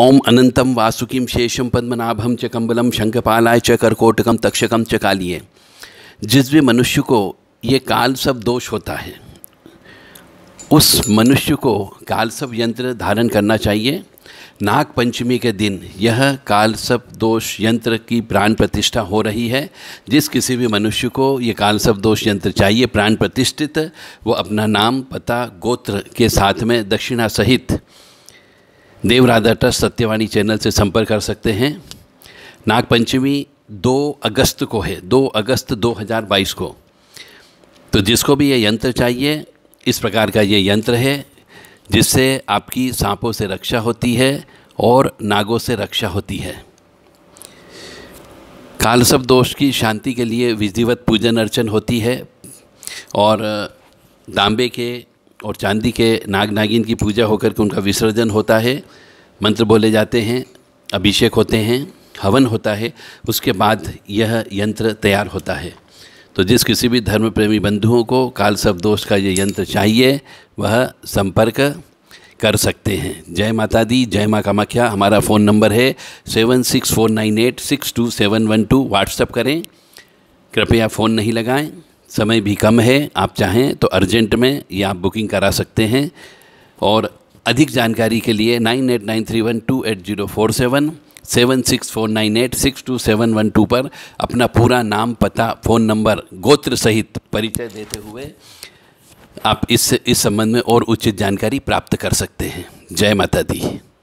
ओम अनंतम वासुकिम शेषम पद्मनाभम च कम्बलम शंखपालाय च करकोटकम तक्षकम च कालिए जिस भी मनुष्य को ये काल सब दोष होता है उस मनुष्य को काल सब यंत्र धारण करना चाहिए नाग पंचमी के दिन यह काल सब दोष यंत्र की प्राण प्रतिष्ठा हो रही है जिस किसी भी मनुष्य को ये काल सब दोष यंत्र चाहिए प्राण प्रतिष्ठित वो अपना नाम पता गोत्र के साथ में दक्षिणा सहित देवराधा ट्रस्ट सत्यवाणी चैनल से संपर्क कर सकते हैं नागपंचमी 2 अगस्त को है 2 अगस्त 2022 को तो जिसको भी ये यंत्र चाहिए इस प्रकार का ये यंत्र है जिससे आपकी सांपों से रक्षा होती है और नागों से रक्षा होती है कालसव दोष की शांति के लिए विधिवत पूजन अर्चन होती है और दाम्बे के और चांदी के नाग नागिन की पूजा होकर के उनका विसर्जन होता है मंत्र बोले जाते हैं अभिषेक होते हैं हवन होता है उसके बाद यह यंत्र तैयार होता है तो जिस किसी भी धर्म प्रेमी बंधुओं को काल सब दोष का ये यंत्र चाहिए वह संपर्क कर सकते हैं जय माता दी जय माँ कामाख्या हमारा फ़ोन नंबर है seven six four nine eight six two seven one two WhatsApp करें कृपया फ़ोन नहीं लगाएं समय भी कम है आप चाहें तो अर्जेंट में या आप बुकिंग करा सकते हैं और अधिक जानकारी के लिए nine eight nine three one two eight zero four seven seven six four nine eight six two seven one two पर अपना पूरा नाम पता फ़ोन नंबर गोत्र सहित परिचय देते हुए आप इस इस संबंध में और उचित जानकारी प्राप्त कर सकते हैं जय माता दी